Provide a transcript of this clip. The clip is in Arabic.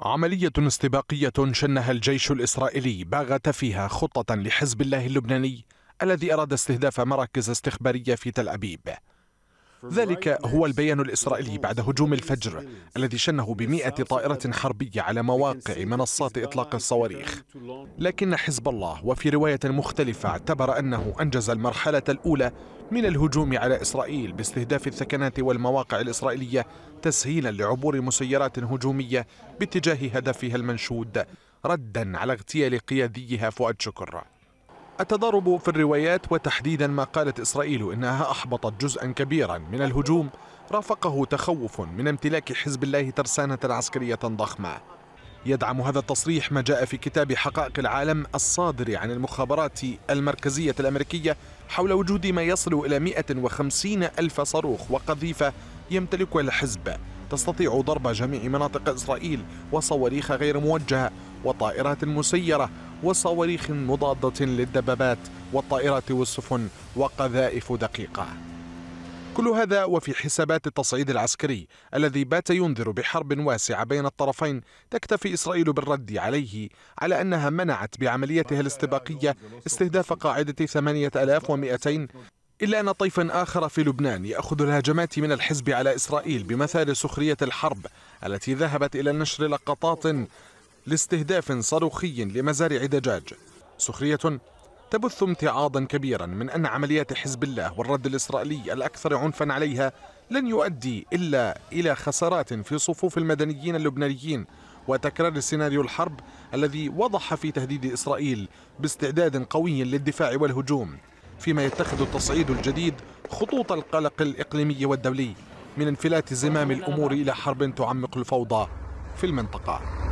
عملية استباقية شنها الجيش الإسرائيلي باغت فيها خطة لحزب الله اللبناني الذي أراد استهداف مراكز استخبارية في تل أبيب ذلك هو البيان الإسرائيلي بعد هجوم الفجر الذي شنه بمئة طائرة حربية على مواقع منصات إطلاق الصواريخ لكن حزب الله وفي رواية مختلفة اعتبر أنه أنجز المرحلة الأولى من الهجوم على إسرائيل باستهداف الثكنات والمواقع الإسرائيلية تسهيلا لعبور مسيرات هجومية باتجاه هدفها المنشود ردا على اغتيال قياديها فؤاد شكر التضارب في الروايات وتحديدا ما قالت إسرائيل إنها أحبطت جزءا كبيرا من الهجوم رافقه تخوف من امتلاك حزب الله ترسانة عسكرية ضخمة يدعم هذا التصريح ما جاء في كتاب حقائق العالم الصادر عن المخابرات المركزية الأمريكية حول وجود ما يصل إلى 150 ألف صاروخ وقذيفة يمتلكها الحزب تستطيع ضرب جميع مناطق إسرائيل وصواريخ غير موجهة وطائرات مسيرة وصواريخ مضادة للدبابات والطائرات والسفن وقذائف دقيقة كل هذا وفي حسابات التصعيد العسكري الذي بات ينذر بحرب واسعة بين الطرفين تكتفي إسرائيل بالرد عليه على أنها منعت بعمليتها الاستباقية استهداف قاعدة 8200 إلا أن طيفا آخر في لبنان يأخذ الهجمات من الحزب على إسرائيل بمثال سخرية الحرب التي ذهبت إلى نشر لقطات لاستهداف صاروخي لمزارع دجاج سخرية تبث امتعاضا كبيرا من أن عمليات حزب الله والرد الإسرائيلي الأكثر عنفا عليها لن يؤدي إلا إلى خسارات في صفوف المدنيين اللبنانيين وتكرار سيناريو الحرب الذي وضح في تهديد إسرائيل باستعداد قوي للدفاع والهجوم فيما يتخذ التصعيد الجديد خطوط القلق الإقليمي والدولي من انفلات زمام الأمور إلى حرب تعمق الفوضى في المنطقة